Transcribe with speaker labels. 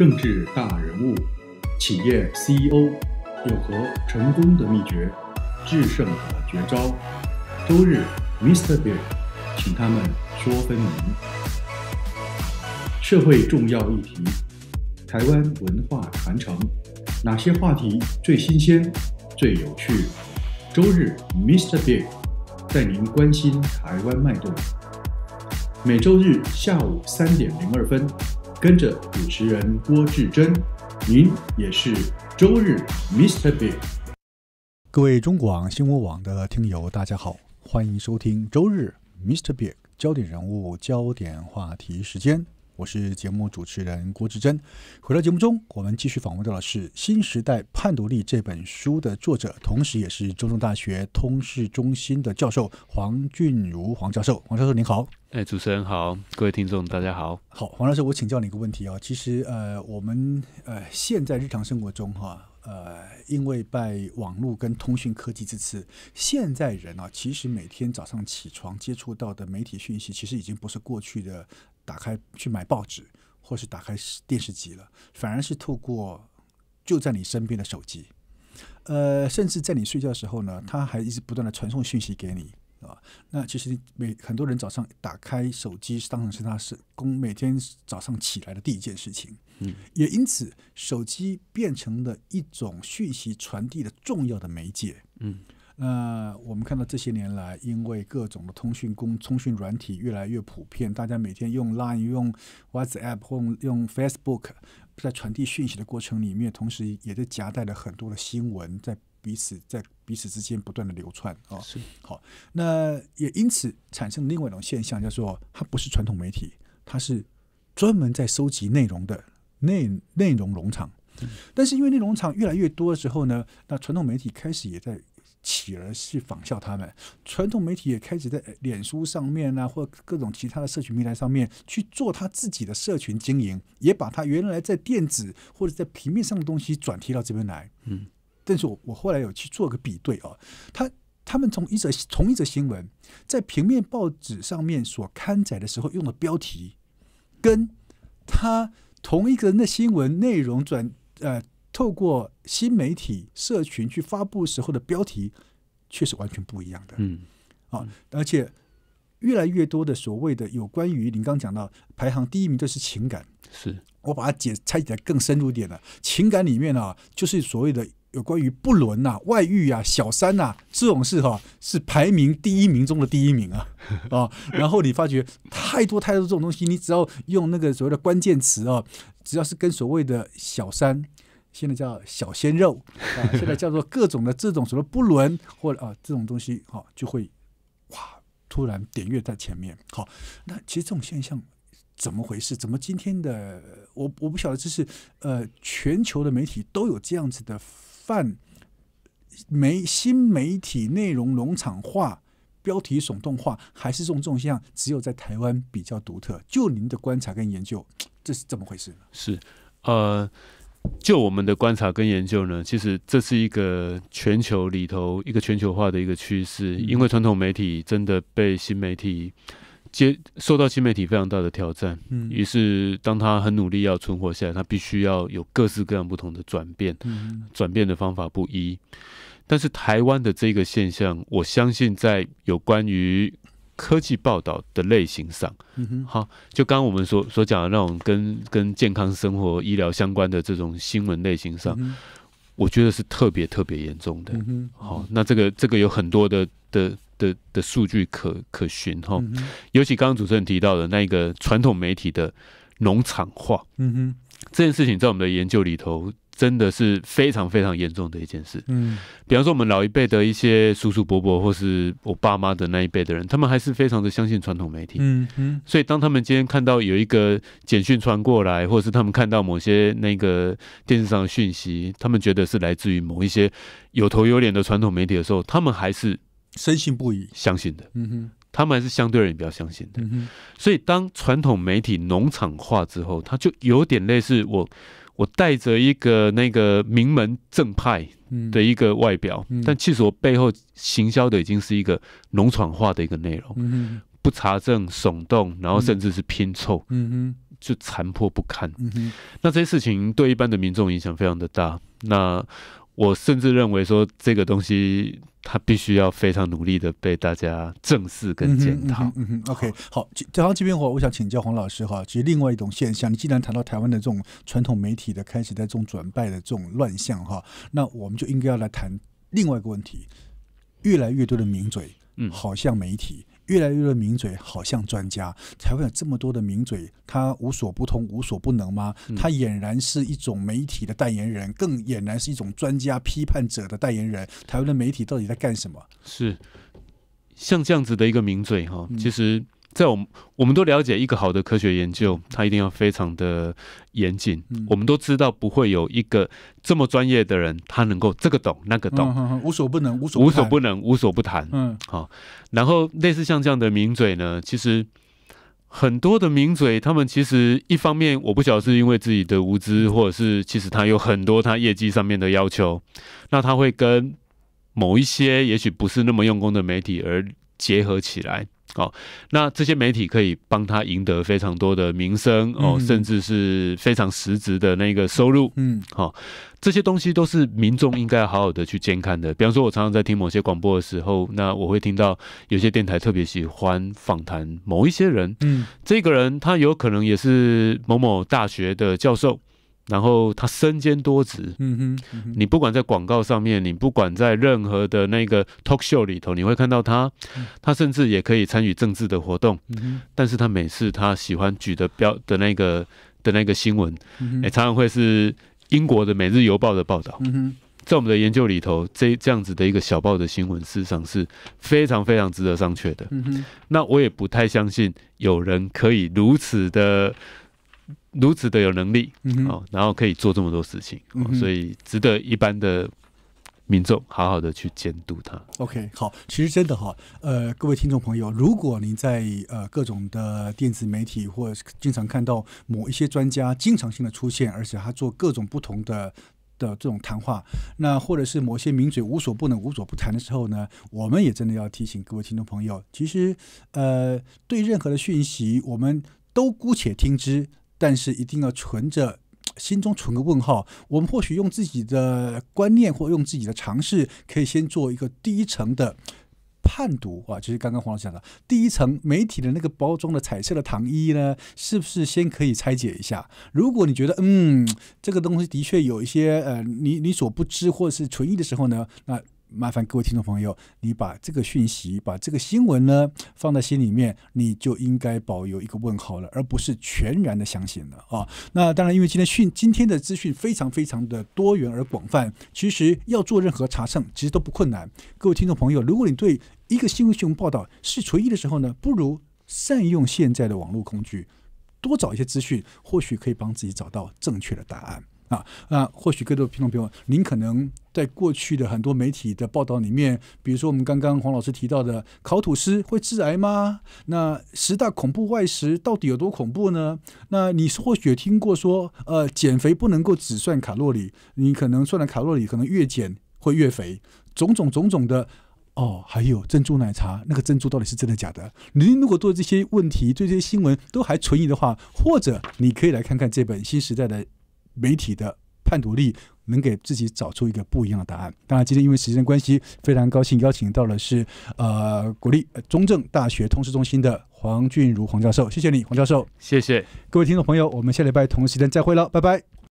Speaker 1: 政治大人物、企业 CEO 有何成功的秘诀、制胜的绝招？周日，Mr. Big，请他们说分明。社会重要议题、台湾文化传承，哪些话题最新鲜、最有趣？周日，Mr. Big 带您关心台湾脉动。每周日下午三点零二分。跟着主持人郭志珍，您也是周日 m r Big。各位中广新闻网的听友，大家好，欢迎收听周日 m r Big 焦点人物、焦点话题时间，我是节目主持人郭志珍。回到节目中，我们继续访问到的是《新时代判读力》这本书的作者，同时也是中正大学通识中心的教授黄俊如黄教授。黄教授，您好。
Speaker 2: 哎，主持人好，各位听众大家好。
Speaker 1: 好，黄老师，我请教你一个问题啊。其实，呃，我们呃现在日常生活中哈，呃，因为拜网络跟通讯科技之赐，现在人啊，其实每天早上起床接触到的媒体讯息，其实已经不是过去的打开去买报纸或是打开电视机了，反而是透过就在你身边的手机，呃，甚至在你睡觉的时候呢，他还一直不断的传送讯息给你。那其实每很多人早上打开手机，当然是他是工每天早上起来的第一件事情。嗯，也因此手机变成了一种讯息传递的重要的媒介。嗯，那我们看到这些年来，因为各种的通讯工通讯软体越来越普遍，大家每天用 Line、用 WhatsApp 或用 Facebook，在传递讯息的过程里面，同时也在夹带了很多的新闻在。彼此在彼此之间不断的流窜啊，是好，那也因此产生另外一种现象，叫做它不是传统媒体，它是专门在收集内容的内内容农场。但是因为内容厂越来越多的时候呢，那传统媒体开始也在起而去仿效他们，传统媒体也开始在脸书上面啊，或各种其他的社群平台上面去做他自己的社群经营，也把他原来在电子或者在平面上的东西转贴到这边来，嗯。但是我我后来有去做个比对啊，他他们从一则同一则新闻在平面报纸上面所刊载的时候用的标题，跟他同一个人的新闻内容转呃透过新媒体社群去发布时候的标题，确实完全不一样的。嗯，啊，而且越来越多的所谓的有关于您刚讲到排行第一名，就是情感。是，我把它解拆解的更深入点了。情感里面啊，就是所谓的。有关于不伦呐、外遇啊、小三呐这种事哈，是排名第一名中的第一名啊啊！然后你发觉太多太多这种东西，你只要用那个所谓的关键词啊，只要是跟所谓的小三，现在叫小鲜肉啊，现在叫做各种的这种什么不伦或者啊这种东西啊，就会哇突然点阅在前面。好，那其实这种现象怎么回事？怎么今天的我我不晓得，这是呃全球的媒体都有这样子的。办媒新媒体内容农场化、标题耸动化，还是这种现象，只有在台湾比较独特。就您的观察跟研究，这是怎么回事呢？
Speaker 2: 是，呃，就我们的观察跟研究呢，其实这是一个全球里头一个全球化的一个趋势，因为传统媒体真的被新媒体。接受到新媒体非常大的挑战，嗯，于是当他很努力要存活下来，他必须要有各式各样不同的转变，嗯，转变的方法不一，但是台湾的这个现象，我相信在有关于科技报道的类型上，嗯哼，好，就刚我们所所讲的那种跟跟健康生活、医疗相关的这种新闻类型上，我觉得是特别特别严重的，好，那这个这个有很多的的。的的数据可可循哈，尤其刚刚主持人提到的那个传统媒体的农场化，嗯哼，这件事情在我们的研究里头真的是非常非常严重的一件事。嗯，比方说我们老一辈的一些叔叔伯伯，或是我爸妈的那一辈的人，他们还是非常的相信传统媒体。嗯哼，所以当他们今天看到有一个简讯传过来，或者是他们看到某些那个电视上的讯息，他们觉得是来自于某一些有头有脸的传统媒体的时候，他们还是。
Speaker 1: 深信不疑，
Speaker 2: 相信的，嗯哼，他们还是相对而言比较相信的，嗯哼。所以，当传统媒体农场化之后，他就有点类似我，我带着一个那个名门正派的一个外表，但其实我背后行销的已经是一个农场化的一个内容，嗯哼，不查证、耸动，然后甚至是拼凑，嗯哼，就残破不堪，嗯哼。那这些事情对一般的民众影响非常的大，那我甚至认为说这个东西。他必须要非常努力的被大家正视跟检
Speaker 1: 讨。嗯嗯，OK，好，讲到这边我我想请教黄老师哈，其实另外一种现象，你既然谈到台湾的这种传统媒体的开始在这种转败的这种乱象哈，那我们就应该要来谈另外一个问题，越来越多的名嘴，嗯，好像媒体。越来越多的名嘴好像专家，才会有这么多的名嘴。他无所不通，无所不能吗？他俨然是一种媒体的代言人，更俨然是一种专家批判者的代言人。台湾的媒体到底在干什么？
Speaker 2: 是像这样子的一个名嘴哈，其实。在我们我们都了解，一个好的科学研究，它一定要非常的严谨。我们都知道，不会有一个这么专业的人，他能够这个懂那个懂，无所不能，无所无所不能，无所不谈。嗯，好。然后类似像这样的名嘴呢，其实很多的名嘴，他们其实一方面我不晓得是因为自己的无知，或者是其实他有很多他业绩上面的要求，那他会跟某一些也许不是那么用功的媒体而结合起来。哦，那这些媒体可以帮他赢得非常多的名声哦，甚至是非常实质的那个收入。嗯，好，这些东西都是民众应该好好的去监看的。比方说，我常常在听某些广播的时候，那我会听到有些电台特别喜欢访谈某一些人。嗯，这个人他有可能也是某某大学的教授。然后他身兼多职，嗯哼，你不管在广告上面，你不管在任何的那个 talk show 里头，你会看到他，他甚至也可以参与政治的活动，嗯但是他每次他喜欢举的标的那个的那个新闻，哎，常常会是英国的《每日邮报》的报道，哼，在我们的研究里头，这这样子的一个小报的新闻，事实上是非常非常值得商榷的，嗯哼，那我也不太相信有人可以如此的。如此的有能力，哦，然后可以做这么多事情，所以值得一般的民众好好的去监督他。
Speaker 1: OK，好，其实真的哈，呃，各位听众朋友，如果您在呃各种的电子媒体或经常看到某一些专家经常性的出现，而且他做各种不同的的这种谈话，那或者是某些名嘴无所不能、无所不谈的时候呢，我们也真的要提醒各位听众朋友，其实呃，对任何的讯息，我们都姑且听之。但是一定要存着 心中存个问号，我们或许用自己的观念或用自己的尝试，可以先做一个第一层的 判读啊，就是刚刚黄老师讲的，第一层媒体的那个包装的彩色的糖衣呢，是不是先可以拆解一下？如果你觉得嗯，这个东西的确有一些呃你你所不知或者是存疑的时候呢，那。麻烦各位听众朋友，你把这个讯息、把这个新闻呢放在心里面，你就应该保有一个问号了，而不是全然的相信了啊。那当然，因为今天讯今天的资讯非常非常的多元而广泛，其实要做任何查证，其实都不困难。各位听众朋友，如果你对一个新闻新闻报道是存疑的时候呢，不如善用现在的网络工具，多找一些资讯，或许可以帮自己找到正确的答案。啊那或许各位听众朋友，您可能在过去的很多媒体的报道里面，比如说我们刚刚黄老师提到的烤吐司会致癌吗？那十大恐怖外食到底有多恐怖呢？那你或许听过说，呃，减肥不能够只算卡路里，你可能算的卡路里可能越减会越肥，种种种种的。哦，还有珍珠奶茶，那个珍珠到底是真的假的？您如果对这些问题、对这些新闻都还存疑的话，或者你可以来看看这本新时代的。媒体的判读力能给自己找出一个不一样的答案。当然，今天因为时间关系，非常高兴邀请到的是呃国立中正大学通识中心的黄俊如黄教授。谢谢你，黄教授。谢谢各位听众朋友，我们下礼拜同一时间再会了，拜拜。